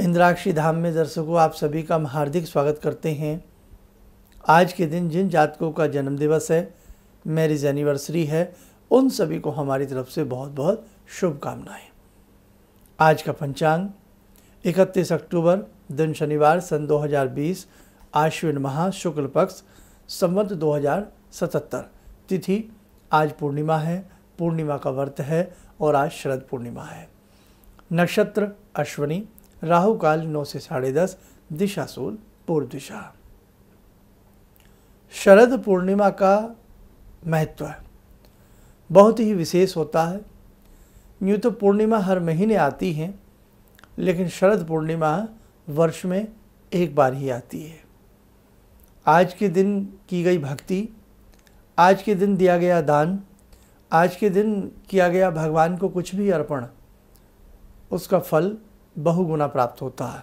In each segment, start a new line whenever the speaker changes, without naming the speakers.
इंद्राक्षी धाम में दर्शकों आप सभी का हम हार्दिक स्वागत करते हैं आज के दिन जिन जातकों का जन्म दिवस है मैरिज एनिवर्सरी है उन सभी को हमारी तरफ से बहुत बहुत शुभकामनाएं आज का पंचांग 31 अक्टूबर दिन शनिवार सन 2020 आश्विन माह शुक्ल पक्ष संवत 2077 तिथि आज पूर्णिमा है पूर्णिमा का व्रत है और आज शरद पूर्णिमा है नक्षत्र अश्वनी राहु काल नौ से साढ़े दस दिशा सूल पूर्व दिशा शरद पूर्णिमा का महत्व बहुत ही विशेष होता है यूँ तो पूर्णिमा हर महीने आती है लेकिन शरद पूर्णिमा वर्ष में एक बार ही आती है आज के दिन की गई भक्ति आज के दिन दिया गया दान आज के दिन किया गया भगवान को कुछ भी अर्पण उसका फल बहुगुना प्राप्त होता है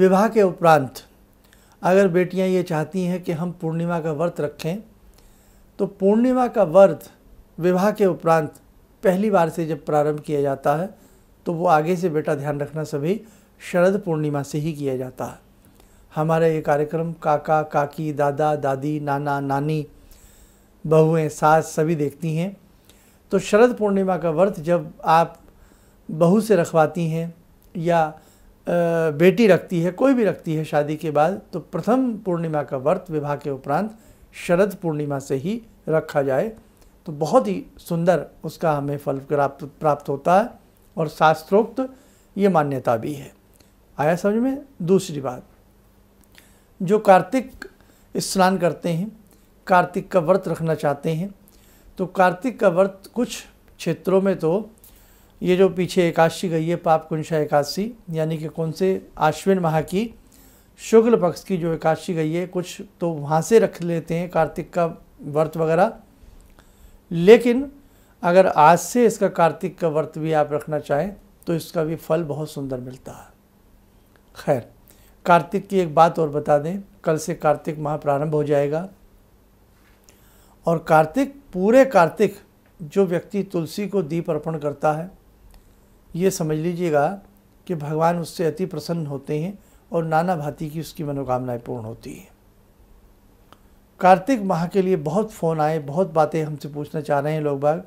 विवाह के उपरांत अगर बेटियां ये चाहती हैं कि हम पूर्णिमा का व्रत रखें तो पूर्णिमा का व्रत विवाह के उपरांत पहली बार से जब प्रारंभ किया जाता है तो वो आगे से बेटा ध्यान रखना सभी शरद पूर्णिमा से ही किया जाता है हमारा ये कार्यक्रम काका काकी दादा दादी नाना नानी बहुएं सास सभी देखती हैं तो शरद पूर्णिमा का व्रत जब आप बहू से रखवाती हैं या बेटी रखती है कोई भी रखती है शादी के बाद तो प्रथम पूर्णिमा का व्रत विवाह के उपरांत शरद पूर्णिमा से ही रखा जाए तो बहुत ही सुंदर उसका हमें फल प्राप्त प्राप्त होता है और शास्त्रोक्त ये मान्यता भी है आया समझ में दूसरी बात जो कार्तिक स्नान करते हैं कार्तिक का व्रत रखना चाहते हैं तो कार्तिक का व्रत कुछ क्षेत्रों में तो ये जो पीछे एकादशी गई है पाप कुंशा एकादशी यानी कि कौन से आश्विन माह की शुक्ल पक्ष की जो एकादशी गई है कुछ तो वहाँ से रख लेते हैं कार्तिक का व्रत वगैरह लेकिन अगर आज से इसका कार्तिक का व्रत भी आप रखना चाहें तो इसका भी फल बहुत सुंदर मिलता है खैर कार्तिक की एक बात और बता दें कल से कार्तिक माह प्रारंभ हो जाएगा और कार्तिक पूरे कार्तिक जो व्यक्ति तुलसी को दीप अर्पण करता है ये समझ लीजिएगा कि भगवान उससे अति प्रसन्न होते हैं और नाना भांति की उसकी मनोकामनाएं पूर्ण होती हैं कार्तिक माह के लिए बहुत फ़ोन आए बहुत बातें हमसे पूछना चाह रहे हैं लोग बाग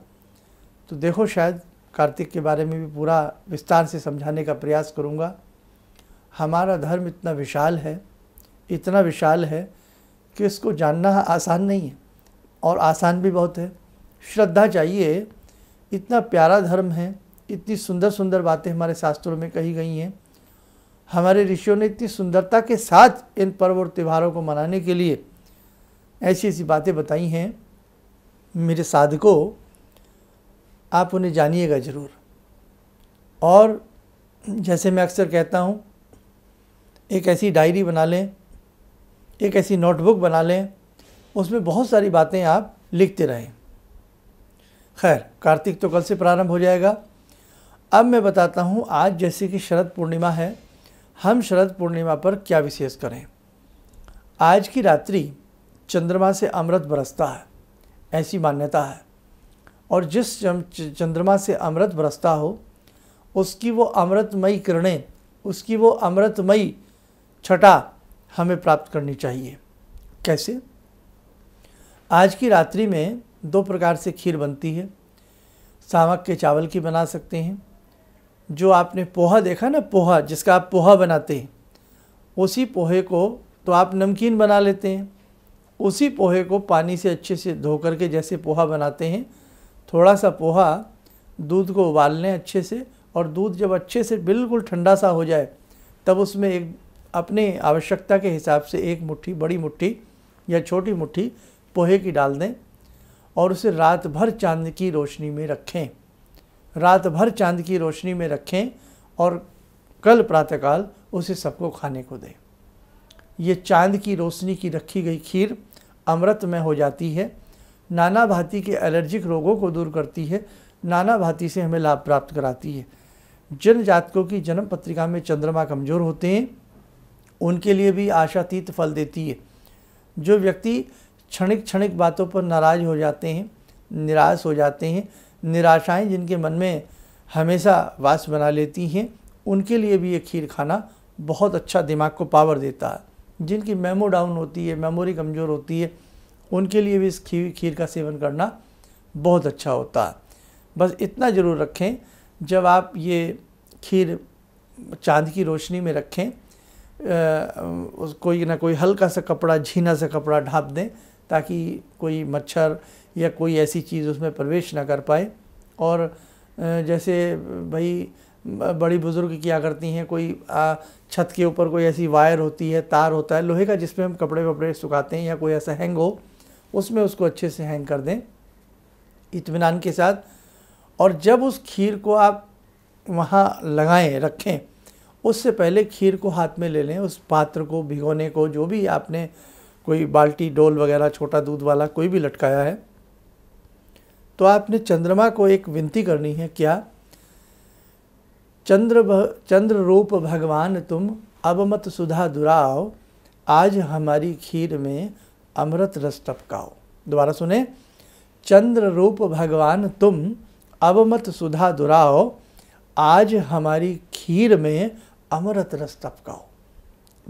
तो देखो शायद कार्तिक के बारे में भी पूरा विस्तार से समझाने का प्रयास करूँगा हमारा धर्म इतना विशाल है इतना विशाल है कि इसको जानना आसान नहीं है और आसान भी बहुत है श्रद्धा चाहिए इतना प्यारा धर्म है इतनी सुंदर सुंदर बातें हमारे शास्त्रों में कही गई हैं हमारे ऋषियों ने इतनी सुंदरता के साथ इन पर्व और त्यौहारों को मनाने के लिए ऐसी ऐसी बातें बताई हैं मेरे साधकों आप उन्हें जानिएगा ज़रूर और जैसे मैं अक्सर कहता हूँ एक ऐसी डायरी बना लें एक ऐसी नोटबुक बना लें उसमें बहुत सारी बातें आप लिखते रहें खैर कार्तिक तो कल से प्रारंभ हो जाएगा अब मैं बताता हूँ आज जैसे कि शरद पूर्णिमा है हम शरद पूर्णिमा पर क्या विशेष करें आज की रात्रि चंद्रमा से अमृत बरसता है ऐसी मान्यता है और जिस चंद्रमा से अमृत बरसता हो उसकी वो अमृतमयी किरणें उसकी वो अमृतमयी छटा हमें प्राप्त करनी चाहिए कैसे आज की रात्रि में दो प्रकार से खीर बनती है सावक के चावल की बना सकते हैं जो आपने पोहा देखा ना पोहा जिसका आप पोहा बनाते हैं उसी पोहे को तो आप नमकीन बना लेते हैं उसी पोहे को पानी से अच्छे से धो कर के जैसे पोहा बनाते हैं थोड़ा सा पोहा दूध को उबाल लें अच्छे से और दूध जब अच्छे से बिल्कुल ठंडा सा हो जाए तब उसमें एक अपने आवश्यकता के हिसाब से एक मुट्ठी बड़ी मुट्ठी या छोटी मुट्ठी पोहे की डाल दें और उसे रात भर चांद की रोशनी में रखें रात भर चांद की रोशनी में रखें और कल प्रातःकाल उसे सबको खाने को दें ये चांद की रोशनी की रखी गई खीर अमृत में हो जाती है नाना भाती के एलर्जिक रोगों को दूर करती है नाना भांति से हमें लाभ प्राप्त कराती है जिन जातकों की जन्म पत्रिका में चंद्रमा कमजोर होते हैं उनके लिए भी आशातीत फल देती है जो व्यक्ति क्षणिक क्षणिक बातों पर नाराज हो जाते हैं निराश हो जाते हैं निराशाएं जिनके मन में हमेशा वास बना लेती हैं उनके लिए भी ये खीर खाना बहुत अच्छा दिमाग को पावर देता है जिनकी मेमो डाउन होती है मेमोरी कमज़ोर होती है उनके लिए भी इस खीर खीर का सेवन करना बहुत अच्छा होता है बस इतना ज़रूर रखें जब आप ये खीर चांद की रोशनी में रखें कोई ना कोई हल्का सा कपड़ा झीना सा कपड़ा ढाँप दें ताकि कोई मच्छर या कोई ऐसी चीज़ उसमें प्रवेश ना कर पाए और जैसे भाई बड़ी बुज़ुर्ग क्या करती हैं कोई छत के ऊपर कोई ऐसी वायर होती है तार होता है लोहे का जिसमें हम कपड़े वपड़े सुखाते हैं या कोई ऐसा हैंग हो उसमें उसको अच्छे से हैंग कर दें इतमान के साथ और जब उस खीर को आप वहाँ लगाएं रखें उससे पहले खीर को हाथ में ले लें उस पात्र को भिगोने को जो भी आपने कोई बाल्टी डोल वगैरह छोटा दूध वाला कोई भी लटकाया है तो आपने चंद्रमा को एक विनती करनी है क्या चंद्र चंद्र रूप भगवान तुम अब मत सुधा दुराओ आज हमारी खीर में अमृत रस टपकाओ दोबारा सुने चंद्र रूप भगवान तुम अब मत सुधा दुराओ आज हमारी खीर में अमृत रस टपकाओ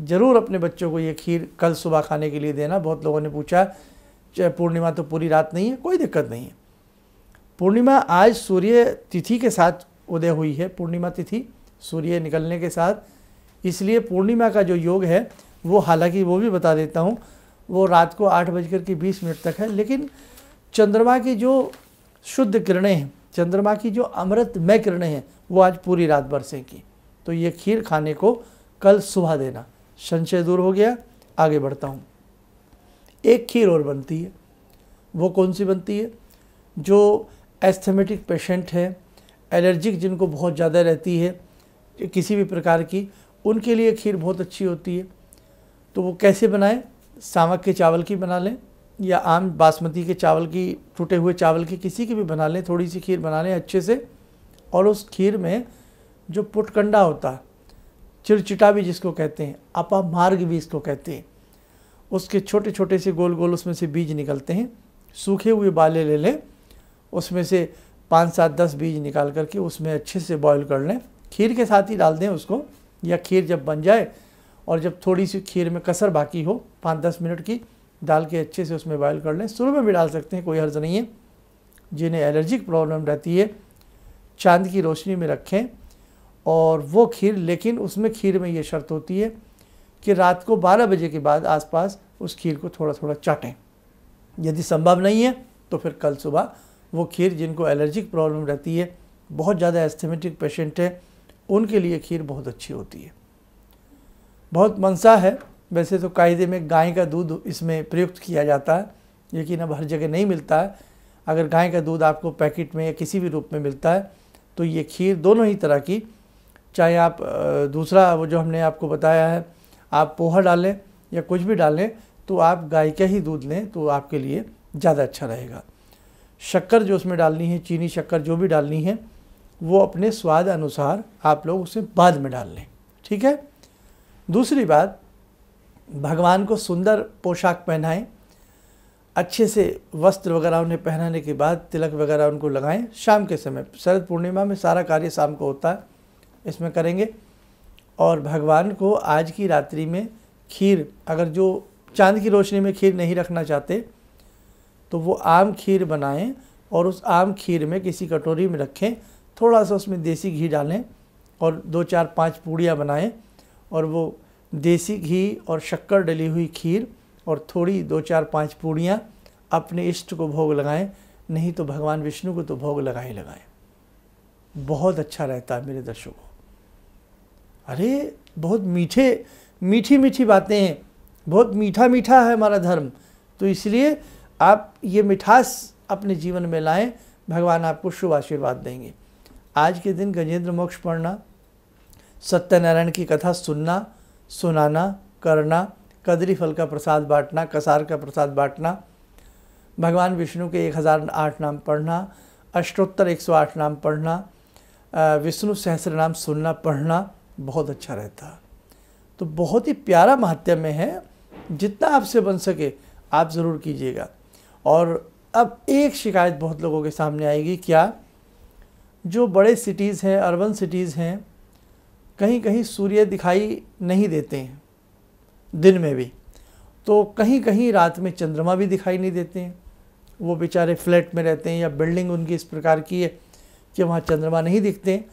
ज़रूर अपने बच्चों को ये खीर कल सुबह खाने के लिए देना बहुत लोगों ने पूछा पूर्णिमा तो पूरी रात नहीं है कोई दिक्कत नहीं है पूर्णिमा आज सूर्य तिथि के साथ उदय हुई है पूर्णिमा तिथि सूर्य निकलने के साथ इसलिए पूर्णिमा का जो योग है वो हालांकि वो भी बता देता हूँ वो रात को आठ बजकर के बीस मिनट तक है लेकिन चंद्रमा की जो शुद्ध किरणें हैं चंद्रमा की जो अमृतमय किरणें हैं वो आज पूरी रात बरसेंगी तो ये खीर खाने को कल सुबह देना संशय दूर हो गया आगे बढ़ता हूँ एक खीर और बनती है वो कौन सी बनती है जो एस्थेमेटिक पेशेंट है एलर्जिक जिनको बहुत ज़्यादा रहती है किसी भी प्रकार की उनके लिए खीर बहुत अच्छी होती है तो वो कैसे बनाएं सांवक के चावल की बना लें या आम बासमती के चावल की टूटे हुए चावल की किसी की भी बना लें थोड़ी सी खीर बना लें अच्छे से और उस खीर में जो पुटकंडा होता है चिड़चिटा भी जिसको कहते हैं अपा मार्ग भी इसको कहते हैं उसके छोटे छोटे से गोल गोल उसमें से बीज निकलते हैं सूखे हुए बाले ले लें उसमें से पाँच सात दस बीज निकाल करके उसमें अच्छे से बॉयल कर लें खीर के साथ ही डाल दें उसको या खीर जब बन जाए और जब थोड़ी सी खीर में कसर बाकी हो पाँच दस मिनट की डाल के अच्छे से उसमें बॉयल कर लें शुरू में भी डाल सकते हैं कोई हर्ज नहीं है जिन्हें एलर्जिक प्रॉब्लम रहती है चांद की रोशनी में रखें और वो खीर लेकिन उसमें खीर में ये शर्त होती है कि रात को 12 बजे के बाद आसपास उस खीर को थोड़ा थोड़ा चाटें यदि संभव नहीं है तो फिर कल सुबह वो खीर जिनको एलर्जिक प्रॉब्लम रहती है बहुत ज़्यादा एस्थेमेटिक पेशेंट है उनके लिए खीर बहुत अच्छी होती है बहुत मनसा है वैसे तो कायदे में गाय का दूध इसमें प्रयुक्त किया जाता है लेकिन अब हर जगह नहीं मिलता है अगर गाय का दूध आपको पैकेट में या किसी भी रूप में मिलता है तो ये खीर दोनों ही तरह की चाहे आप दूसरा वो जो हमने आपको बताया है आप पोहा डालें या कुछ भी डालें तो आप गाय का ही दूध लें तो आपके लिए ज़्यादा अच्छा रहेगा शक्कर जो उसमें डालनी है चीनी शक्कर जो भी डालनी है वो अपने स्वाद अनुसार आप लोग उसे बाद में डाल लें ठीक है दूसरी बात भगवान को सुंदर पोशाक पहनाएं अच्छे से वस्त्र वगैरह उन्हें पहनाने के बाद तिलक वगैरह उनको लगाएं शाम के समय शरद पूर्णिमा में सारा कार्य शाम को होता है इसमें करेंगे और भगवान को आज की रात्रि में खीर अगर जो चांद की रोशनी में खीर नहीं रखना चाहते तो वो आम खीर बनाएं और उस आम खीर में किसी कटोरी में रखें थोड़ा सा उसमें देसी घी डालें और दो चार पांच पूड़ियाँ बनाएं और वो देसी घी और शक्कर डली हुई खीर और थोड़ी दो चार पांच पूड़ियाँ अपने इष्ट को भोग लगाएं नहीं तो भगवान विष्णु को तो भोग लगाए लगाएं बहुत अच्छा रहता है मेरे दर्शकों अरे बहुत मीठे मीठी मीठी बातें हैं बहुत मीठा मीठा है हमारा धर्म तो इसलिए आप ये मिठास अपने जीवन में लाएं भगवान आपको शुभ आशीर्वाद देंगे आज के दिन गजेंद्र मोक्ष पढ़ना सत्यनारायण की कथा सुनना सुनाना करना कदरी फल का प्रसाद बांटना कसार का प्रसाद बांटना भगवान विष्णु के एक हज़ार आठ नाम पढ़ना अष्टोत्तर एक सौ आठ नाम पढ़ना विष्णु सहस्र नाम सुनना पढ़ना बहुत अच्छा रहता तो बहुत ही प्यारा महात्या में है जितना आपसे बन सके आप ज़रूर कीजिएगा और अब एक शिकायत बहुत लोगों के सामने आएगी क्या जो बड़े सिटीज़ हैं अर्बन सिटीज़ हैं कहीं कहीं सूर्य दिखाई नहीं देते हैं दिन में भी तो कहीं कहीं रात में चंद्रमा भी दिखाई नहीं देते हैं वो बेचारे फ्लैट में रहते हैं या बिल्डिंग उनकी इस प्रकार की है कि वहाँ चंद्रमा नहीं दिखते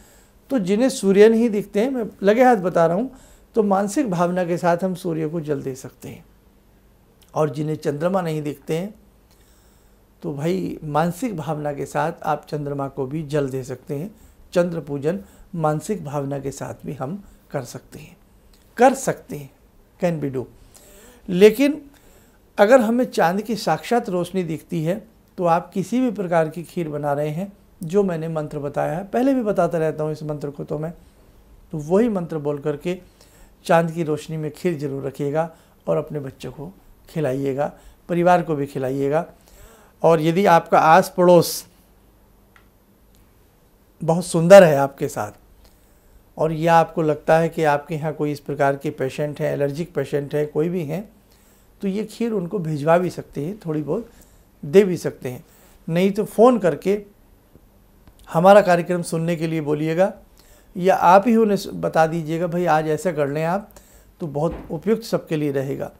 तो जिन्हें सूर्य नहीं दिखते हैं मैं लगे हाथ बता रहा हूँ तो मानसिक भावना के साथ हम सूर्य को जल दे सकते हैं और जिन्हें चंद्रमा नहीं दिखते हैं तो भाई मानसिक भावना के साथ आप चंद्रमा को भी जल दे सकते हैं चंद्र पूजन मानसिक भावना के साथ भी हम कर सकते हैं कर सकते हैं कैन बी डू लेकिन अगर हमें चांद की साक्षात रोशनी दिखती है तो आप किसी भी प्रकार की खीर बना रहे हैं जो मैंने मंत्र बताया है पहले भी बताता रहता हूँ इस मंत्र को तो मैं तो वही मंत्र बोल करके चांद की रोशनी में खीर जरूर रखिएगा और अपने बच्चों को खिलाइएगा परिवार को भी खिलाइएगा और यदि आपका आस पड़ोस बहुत सुंदर है आपके साथ और यह आपको लगता है कि आपके यहाँ कोई इस प्रकार के पेशेंट हैं एलर्जिक पेशेंट हैं कोई भी हैं तो ये खीर उनको भिजवा भी सकते हैं थोड़ी बहुत दे भी सकते हैं नहीं तो फ़ोन करके हमारा कार्यक्रम सुनने के लिए बोलिएगा या आप ही उन्हें बता दीजिएगा भाई आज ऐसा कर लें आप तो बहुत उपयुक्त सबके लिए रहेगा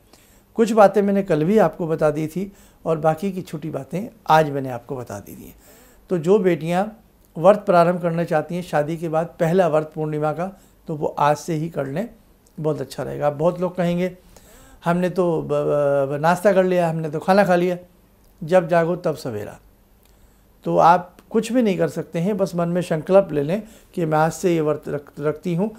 कुछ बातें मैंने कल भी आपको बता दी थी और बाकी की छोटी बातें आज मैंने आपको बता दी थी तो जो बेटियां व्रत प्रारंभ करना चाहती हैं शादी के बाद पहला व्रत पूर्णिमा का तो वो आज से ही कर लें बहुत अच्छा रहेगा आप बहुत लोग कहेंगे हमने तो नाश्ता कर लिया हमने तो खाना खा लिया जब जागो तब सवेरा तो आप कुछ भी नहीं कर सकते हैं बस मन में संकल्प ले लें कि मैं आज से ये व्रत रख रखती हूँ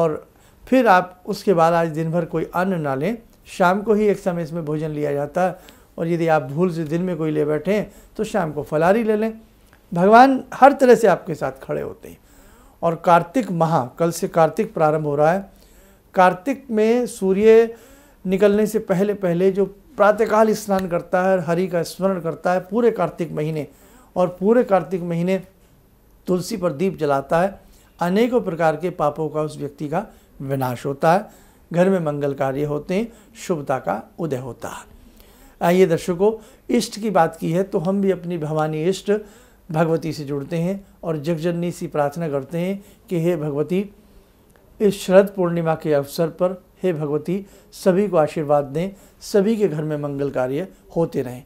और फिर आप उसके बाद आज दिन भर कोई अन्न ना लें शाम को ही एक समय इसमें भोजन लिया जाता है और यदि आप भूल से दिन में कोई ले बैठे तो शाम को फलारी ले लें भगवान हर तरह से आपके साथ खड़े होते हैं और कार्तिक माह कल से कार्तिक प्रारंभ हो रहा है कार्तिक में सूर्य निकलने से पहले पहले जो प्रातःकाल स्नान करता है हरि का स्मरण करता है पूरे कार्तिक महीने और पूरे कार्तिक महीने तुलसी पर दीप जलाता है अनेकों प्रकार के पापों का उस व्यक्ति का विनाश होता है घर में मंगल कार्य होते हैं शुभता का उदय होता है आइए दर्शकों इष्ट की बात की है तो हम भी अपनी भवानी इष्ट भगवती से जुड़ते हैं और जगजननी से प्रार्थना करते हैं कि हे भगवती इस शरद पूर्णिमा के अवसर पर हे भगवती सभी को आशीर्वाद दें सभी के घर में मंगल कार्य होते रहें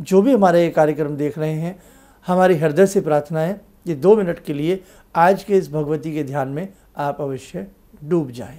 जो भी हमारे ये कार्यक्रम देख रहे हैं हमारी हृदय से प्रार्थना है ये दो मिनट के लिए आज के इस भगवती के ध्यान में आप अवश्य डूब जाएं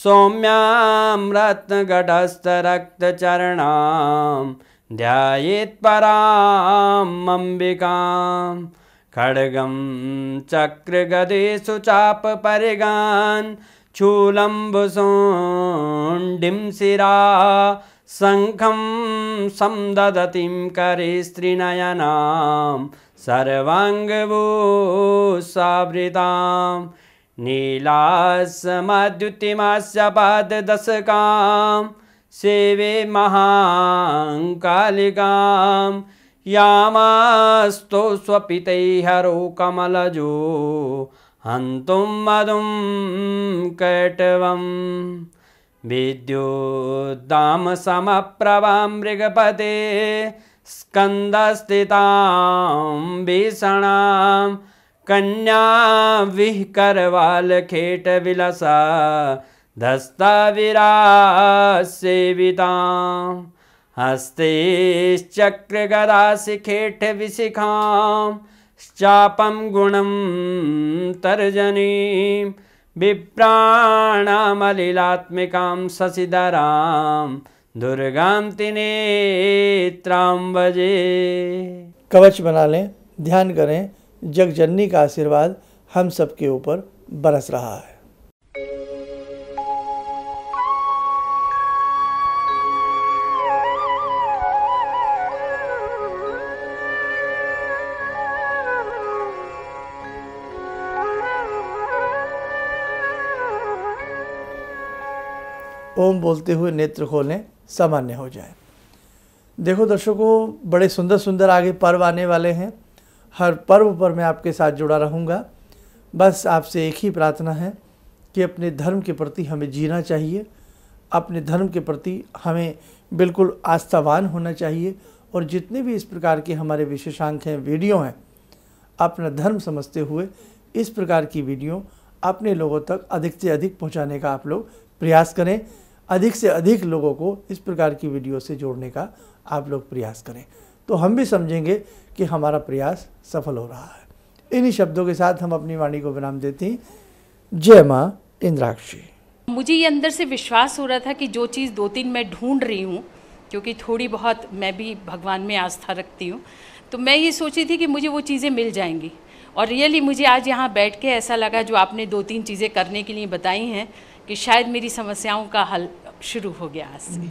सौम्यां ध्यायेत् पराम् अम्बिकां खड्गं चक्रगदेषु चापपरिगान् चूलम्बुसोण्डिं शिरा शङ्खं संदधतिं करिस्त्रिनयनां सर्वाङ्गभूसावृताम् सेवे शेवे महाङ्कालिकां यामास्तु स्वपितैहरो कमलजो हन्तुं मधुं कटवं मृगपते स्कन्दस्थितां भीषणाम् कन्या विह वाल खेट विलसा धस्ता विरा सेविता हस्ते चक्र गदा सिखेठ विशिखा चापम गुणम तर्जनी विप्राणामलिलात्मिकां शशिधरा दुर्गा तिनेत्रां
कवच बना लें ध्यान करें जगजननी का आशीर्वाद हम सबके ऊपर बरस रहा है ओम बोलते हुए नेत्र खोलें सामान्य हो जाए देखो दर्शकों बड़े सुंदर सुंदर आगे पर्व आने वाले हैं हर पर्व पर मैं आपके साथ जुड़ा रहूँगा बस आपसे एक ही प्रार्थना है कि अपने धर्म के प्रति हमें जीना चाहिए अपने धर्म के प्रति हमें बिल्कुल आस्थावान होना चाहिए और जितने भी इस प्रकार के हमारे विशेषांक हैं वीडियो हैं अपना धर्म समझते हुए इस प्रकार की वीडियो अपने लोगों तक अधिक से अधिक पहुंचाने का आप लोग प्रयास करें अधिक से अधिक लोगों को इस प्रकार की वीडियो से जोड़ने का आप लोग प्रयास करें तो हम भी समझेंगे कि हमारा प्रयास सफल हो रहा है इन्हीं शब्दों के साथ हम अपनी वाणी को विराम देते हैं जय माँ इंद्राक्षी
मुझे ये अंदर से विश्वास हो रहा था कि जो चीज़ दो तीन मैं ढूंढ रही हूँ क्योंकि थोड़ी बहुत मैं भी भगवान में आस्था रखती हूँ तो मैं ये सोची थी कि मुझे वो चीज़ें मिल जाएंगी और रियली मुझे आज यहाँ बैठ के ऐसा लगा जो आपने दो तीन चीज़ें करने के लिए बताई हैं कि शायद मेरी समस्याओं का हल शुरू हो गया आज से